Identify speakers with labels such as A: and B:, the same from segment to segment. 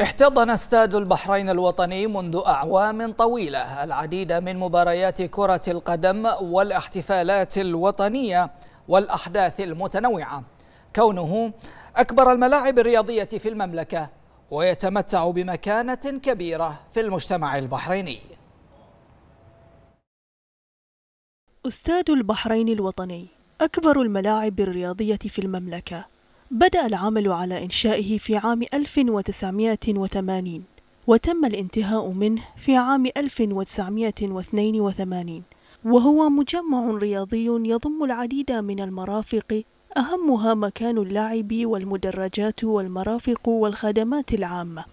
A: احتضن استاد البحرين الوطني منذ أعوام طويلة العديد من مباريات كرة القدم والاحتفالات الوطنية والأحداث المتنوعة كونه أكبر الملاعب الرياضية في المملكة ويتمتع بمكانة كبيرة في المجتمع البحريني
B: استاد البحرين الوطني أكبر الملاعب الرياضية في المملكة بدأ العمل على إنشائه في عام 1980 وتم الانتهاء منه في عام 1982 وهو مجمع رياضي يضم العديد من المرافق أهمها مكان اللعب والمدرجات والمرافق والخدمات العامة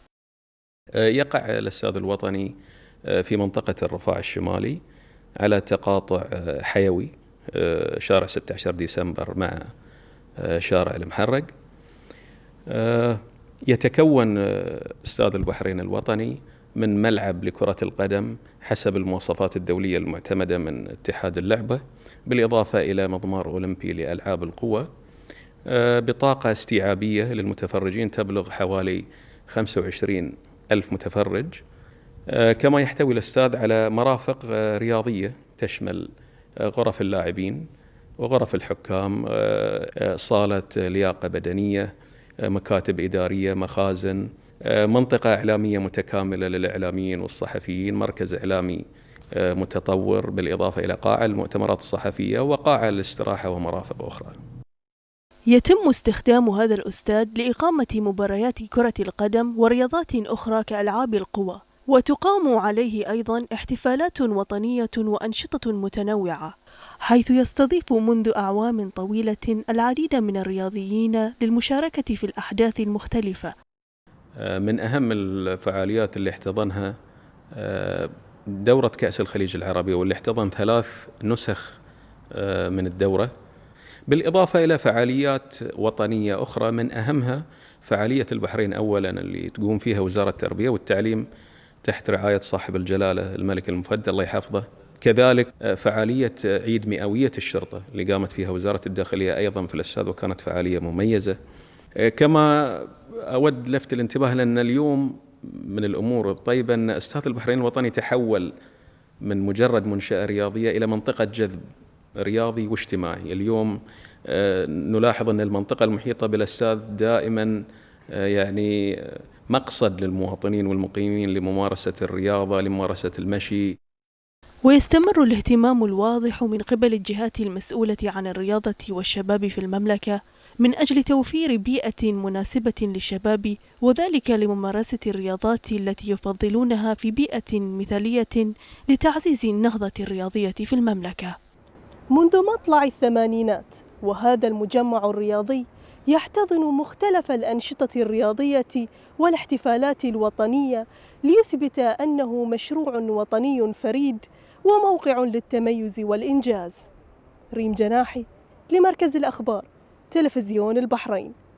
A: آه، يقع الاستاد الوطني آه، في منطقة الرفاع الشمالي على تقاطع آه، حيوي شارع 16 ديسمبر مع آه، شارع المحرق آه، يتكون آه، استاد البحرين الوطني من ملعب لكرة القدم حسب المواصفات الدولية المعتمدة من اتحاد اللعبة بالإضافة إلى مضمار أولمبي لألعاب القوى بطاقة استيعابية للمتفرجين تبلغ حوالي 25 ألف متفرج كما يحتوي الأستاذ على مرافق رياضية تشمل غرف اللاعبين وغرف الحكام آه، آه، صالة آه، لياقة بدنية مكاتب إدارية مخازن منطقة إعلامية متكاملة للإعلاميين والصحفيين مركز إعلامي متطور بالإضافة إلى قاعة المؤتمرات الصحفية وقاعة للاستراحة ومرافق أخرى
B: يتم استخدام هذا الأستاد لإقامة مباريات كرة القدم ورياضات أخرى كألعاب القوى وتقام عليه أيضا احتفالات وطنية وأنشطة متنوعة حيث يستضيف منذ أعوام طويلة العديد من الرياضيين للمشاركة في الأحداث المختلفة
A: آه، من أهم الفعاليات اللي احتضنها آه، دورة كأس الخليج العربي واللي احتضن ثلاث نسخ آه، من الدورة بالإضافة إلى فعاليات وطنية أخرى من أهمها فعالية البحرين أولا اللي تقوم فيها وزارة التربية والتعليم تحت رعاية صاحب الجلالة الملك المفدى الله يحفظه كذلك آه، فعالية آه، عيد مئوية الشرطة اللي قامت فيها وزارة الداخلية أيضا في الأستاذ وكانت فعالية مميزة آه، كما أود لفت الانتباه لأن اليوم من الأمور الطيبة أن أستاذ البحرين الوطني تحول من مجرد منشأة رياضية إلى منطقة جذب رياضي واجتماعي اليوم نلاحظ أن المنطقة المحيطة بالأستاذ دائما يعني مقصد للمواطنين والمقيمين لممارسة الرياضة لممارسة المشي
B: ويستمر الاهتمام الواضح من قبل الجهات المسؤولة عن الرياضة والشباب في المملكة من أجل توفير بيئة مناسبة للشباب وذلك لممارسة الرياضات التي يفضلونها في بيئة مثالية لتعزيز النهضة الرياضية في المملكة منذ مطلع الثمانينات وهذا المجمع الرياضي يحتضن مختلف الأنشطة الرياضية والاحتفالات الوطنية ليثبت أنه مشروع وطني فريد وموقع للتميز والإنجاز ريم جناحي لمركز الأخبار تلفزيون البحرين